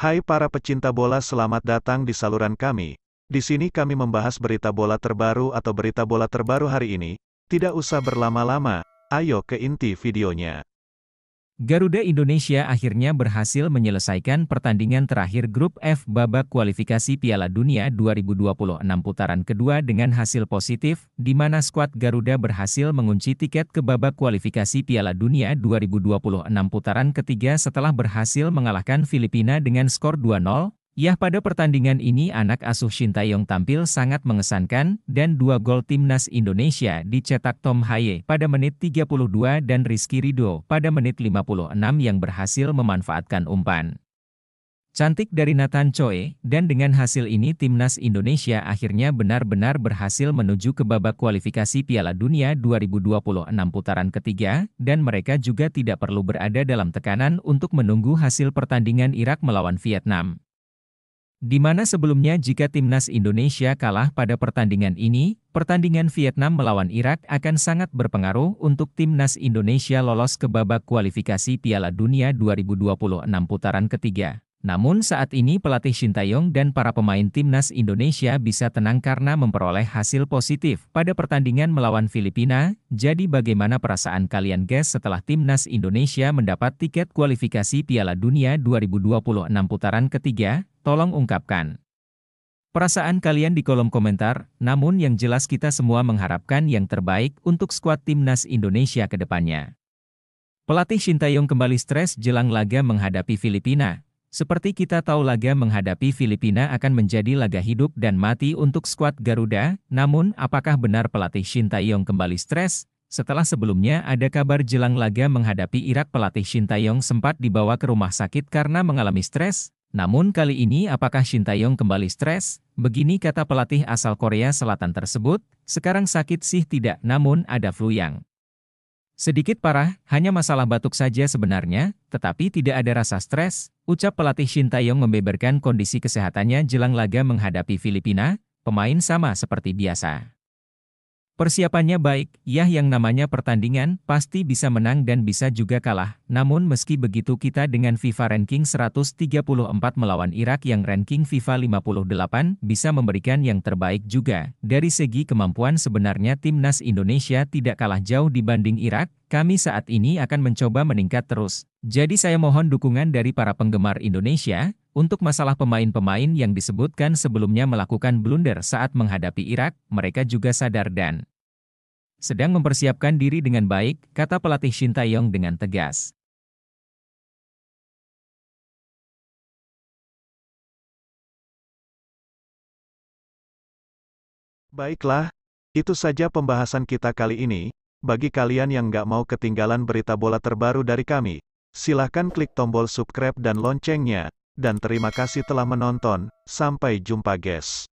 Hai para pecinta bola selamat datang di saluran kami. Di sini kami membahas berita bola terbaru atau berita bola terbaru hari ini. Tidak usah berlama-lama, ayo ke inti videonya. Garuda Indonesia akhirnya berhasil menyelesaikan pertandingan terakhir Grup F babak kualifikasi Piala Dunia 2026 putaran kedua dengan hasil positif, di mana skuad Garuda berhasil mengunci tiket ke babak kualifikasi Piala Dunia 2026 putaran ketiga setelah berhasil mengalahkan Filipina dengan skor 2-0, Yah pada pertandingan ini anak asuh Shin Taeyong tampil sangat mengesankan dan dua gol timnas Indonesia dicetak Tom Haye pada menit 32 dan Rizky Rido pada menit 56 yang berhasil memanfaatkan umpan. Cantik dari Nathan Choi dan dengan hasil ini timnas Indonesia akhirnya benar-benar berhasil menuju ke babak kualifikasi Piala Dunia 2026 putaran ketiga, dan mereka juga tidak perlu berada dalam tekanan untuk menunggu hasil pertandingan Irak melawan Vietnam. Di mana sebelumnya jika timnas Indonesia kalah pada pertandingan ini, pertandingan Vietnam melawan Irak akan sangat berpengaruh untuk timnas Indonesia lolos ke babak kualifikasi Piala Dunia 2026 putaran ketiga. Namun saat ini pelatih Shin Tae-yong dan para pemain timnas Indonesia bisa tenang karena memperoleh hasil positif pada pertandingan melawan Filipina, jadi bagaimana perasaan kalian guys setelah timnas Indonesia mendapat tiket kualifikasi Piala Dunia 2026 putaran ketiga? Tolong ungkapkan perasaan kalian di kolom komentar, namun yang jelas kita semua mengharapkan yang terbaik untuk skuad timnas Indonesia ke depannya. Pelatih Shintayong kembali stres jelang laga menghadapi Filipina. Seperti kita tahu laga menghadapi Filipina akan menjadi laga hidup dan mati untuk skuad Garuda, namun apakah benar pelatih Shintayong kembali stres? Setelah sebelumnya ada kabar jelang laga menghadapi Irak pelatih Shin Taeyong sempat dibawa ke rumah sakit karena mengalami stres, namun kali ini apakah Shin Taeyong kembali stres? Begini kata pelatih asal Korea Selatan tersebut, sekarang sakit sih tidak namun ada flu yang sedikit parah, hanya masalah batuk saja sebenarnya, tetapi tidak ada rasa stres, ucap pelatih Shin Taeyong membeberkan kondisi kesehatannya jelang laga menghadapi Filipina, pemain sama seperti biasa. Persiapannya baik, Yah yang namanya pertandingan, pasti bisa menang dan bisa juga kalah. Namun meski begitu kita dengan FIFA ranking 134 melawan Irak yang ranking FIFA 58, bisa memberikan yang terbaik juga. Dari segi kemampuan sebenarnya timnas Indonesia tidak kalah jauh dibanding Irak, kami saat ini akan mencoba meningkat terus. Jadi saya mohon dukungan dari para penggemar Indonesia, untuk masalah pemain-pemain yang disebutkan sebelumnya melakukan blunder saat menghadapi Irak, mereka juga sadar dan sedang mempersiapkan diri dengan baik, kata pelatih Shin Taeyong dengan tegas. Baiklah, itu saja pembahasan kita kali ini. Bagi kalian yang nggak mau ketinggalan berita bola terbaru dari kami, silahkan klik tombol subscribe dan loncengnya dan terima kasih telah menonton, sampai jumpa guys.